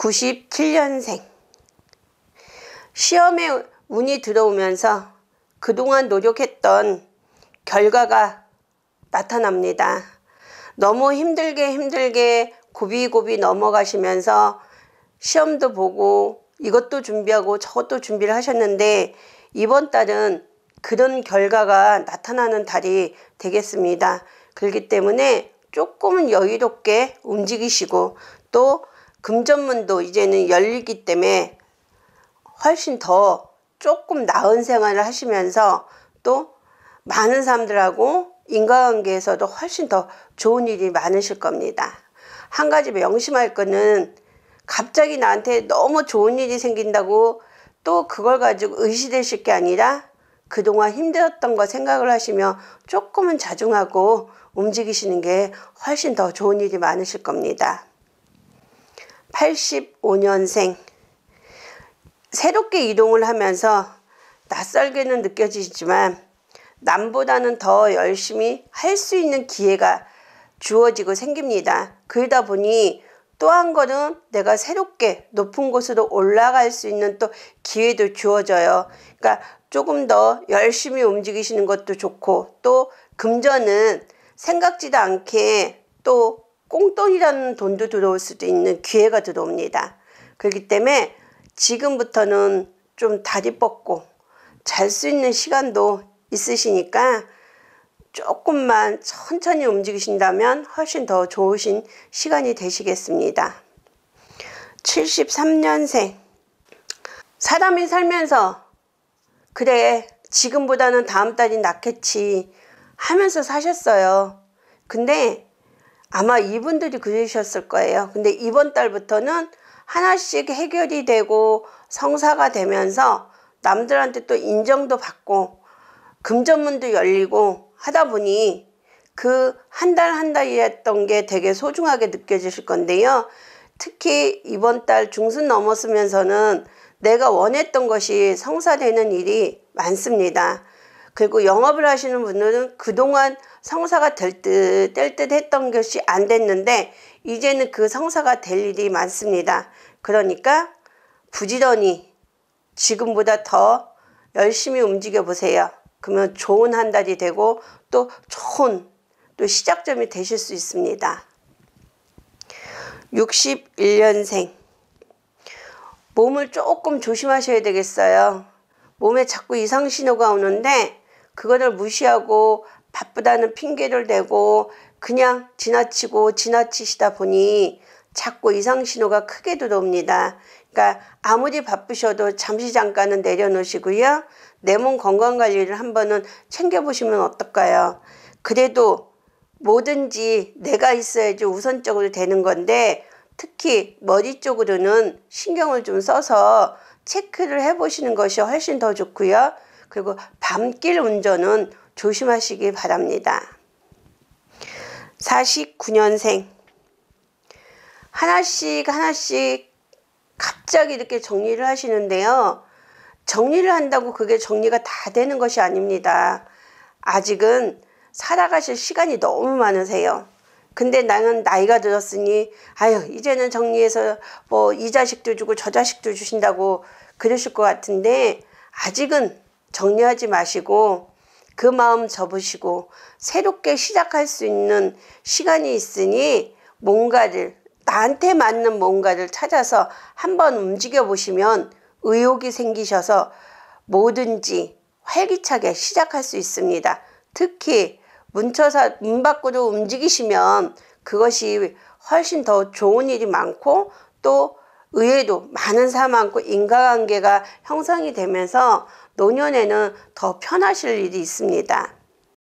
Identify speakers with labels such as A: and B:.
A: 97년생. 시험에 운이 들어오면서 그동안 노력했던 결과가 나타납니다. 너무 힘들게 힘들게 고비고비 넘어가시면서 시험도 보고 이것도 준비하고 저것도 준비를 하셨는데 이번 달은 그런 결과가 나타나는 달이 되겠습니다. 그렇기 때문에 조금은 여유롭게 움직이시고 또 금전문도 이제는 열리기 때문에 훨씬 더 조금 나은 생활을 하시면서 또 많은 사람들하고 인간관계에서도 훨씬 더 좋은 일이 많으실 겁니다. 한 가지 명심할 거는 갑자기 나한테 너무 좋은 일이 생긴다고 또 그걸 가지고 의시되실 게 아니라 그동안 힘들었던 거 생각을 하시면 조금은 자중하고 움직이시는 게 훨씬 더 좋은 일이 많으실 겁니다. 85년생 새롭게 이동을 하면서 낯설게는 느껴지지만 남보다는 더 열심히 할 수 있는 기회가 주어지고 생깁니다. 그러다 보니 또 한 거는 내가 새롭게 높은 곳으로 올라갈 수 있는 또 기회도 주어져요. 그러니까 조금 더 열심히 움직이시는 것도 좋고 또 금전은 생각지도 않게 또 꽁돈이라는 돈도 들어올 수도 있는 기회가 들어옵니다. 그렇기 때문에 지금부터는 좀 다리 뻗고 잘 수 있는 시간도 있으시니까 조금만 천천히 움직이신다면 훨씬 더 좋으신 시간이 되시겠습니다. 73년생 사람이 살면서 그래 지금보다는 다음 달이 낫겠지 하면서 사셨어요. 근데 아마 이분들이 그러셨을 거예요. 근데 이번 달부터는 하나씩 해결이 되고 성사가 되면서 남들한테 또 인정도 받고 금전문도 열리고 하다 보니 그 한 달 한 달이었던 게 되게 소중하게 느껴지실 건데요. 특히 이번 달 중순 넘었으면서는 내가 원했던 것이 성사되는 일이 많습니다. 그리고 영업을 하시는 분들은 그동안 성사가 될듯 뗄듯 듯 했던 것이 안 됐는데 이제는 그 성사가 될 일이 많습니다. 그러니까 부지런히 지금보다 더 열심히 움직여 보세요. 그러면 좋은 한 달이 되고 또 좋은 또 시작점이 되실 수 있습니다. 61년생 몸을 조금 조심하셔야 되겠어요. 몸에 자꾸 이상 신호가 오는데 그거를 무시하고 바쁘다는 핑계를 대고 그냥 지나치고 지나치시다 보니 자꾸 이상 신호가 크게 들어옵니다. 그러니까 아무리 바쁘셔도 잠시 잠깐은 내려놓으시고요. 내 몸 건강 관리를 한번은 챙겨보시면 어떨까요? 그래도 뭐든지 내가 있어야지 우선적으로 되는 건데 특히 머리 쪽으로는 신경을 좀 써서 체크를 해보시는 것이 훨씬 더 좋고요. 그리고 밤길 운전은 조심하시기 바랍니다. 49년생 하나씩 하나씩 갑자기 이렇게 정리를 하시는데요. 정리를 한다고 그게 정리가 다 되는 것이 아닙니다. 아직은 살아가실 시간이 너무 많으세요. 근데 나는 나이가 들었으니 아유 이제는 정리해서 뭐 이 자식도 주고 저 자식도 주신다고 그러실 것 같은데 아직은 정리하지 마시고 그 마음 접으시고 새롭게 시작할 수 있는 시간이 있으니 뭔가를 나한테 맞는 뭔가를 찾아서 한번 움직여 보시면 의욕이 생기셔서 뭐든지 활기차게 시작할 수 있습니다. 특히 문처사 문 밖으로 움직이시면 그것이 훨씬 더 좋은 일이 많고 또 의외도 많은 사람하고인간관계가 형성이 되면서 노년에는 더 편하실 일이 있습니다.